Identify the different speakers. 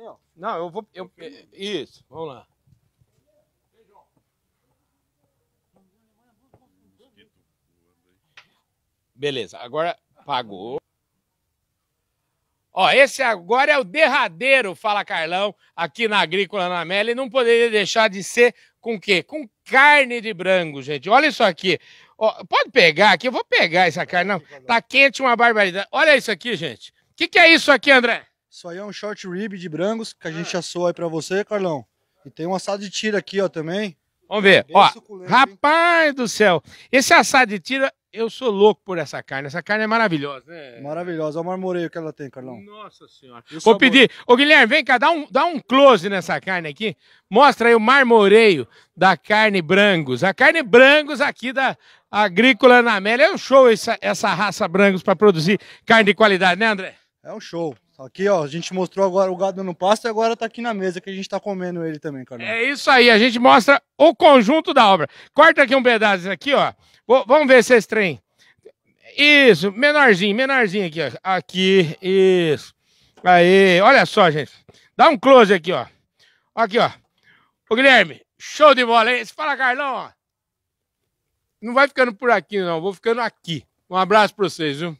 Speaker 1: Assim, ó.
Speaker 2: Não, eu vou. Eu, é, isso, vamos lá. Beleza, agora pagou. Ó, esse agora é o derradeiro, fala Carlão, aqui na Agrícola na Mela, e não poderia deixar de ser com o quê? Com carne de branco, gente. Olha isso aqui. Ó, pode pegar aqui, eu vou pegar essa carne, não. Tá quente uma barbaridade. Olha isso aqui, gente. O que, que é isso aqui, André?
Speaker 1: Isso aí é um short rib de brangos que a gente assou ah. aí pra você, Carlão. E tem um assado de tira aqui, ó, também. Vamos ver. ó, rapaz do céu. Esse assado de tira, eu sou louco por essa carne. Essa carne
Speaker 2: é maravilhosa,
Speaker 1: né? Maravilhosa. Olha o marmoreio que ela tem, Carlão. Nossa senhora. Vou sabor? pedir.
Speaker 2: Ô, Guilherme, vem cá, dá um, dá um close nessa carne aqui. Mostra aí o marmoreio da carne brangos. A carne brangos aqui da, Agrícola Anamélia. É um show essa, essa raça Brangos para produzir carne de qualidade, né, André?
Speaker 1: É um show. Aqui, ó, a gente mostrou agora o gado no pasto e agora tá aqui na mesa que a gente tá comendo ele também, Carlão. É isso aí, a
Speaker 2: gente mostra o conjunto da obra. Corta aqui um pedaço aqui, ó. Vou, vamos ver se esse trem. Isso, menorzinho, menorzinho aqui, ó. Aqui, isso. Aí, olha só, gente. Dá um close aqui, ó. Aqui, ó. Ô, Guilherme, show de bola, hein? fala, Carlão, ó. Não vai ficando por aqui, não. Vou ficando aqui. Um abraço pra vocês, viu?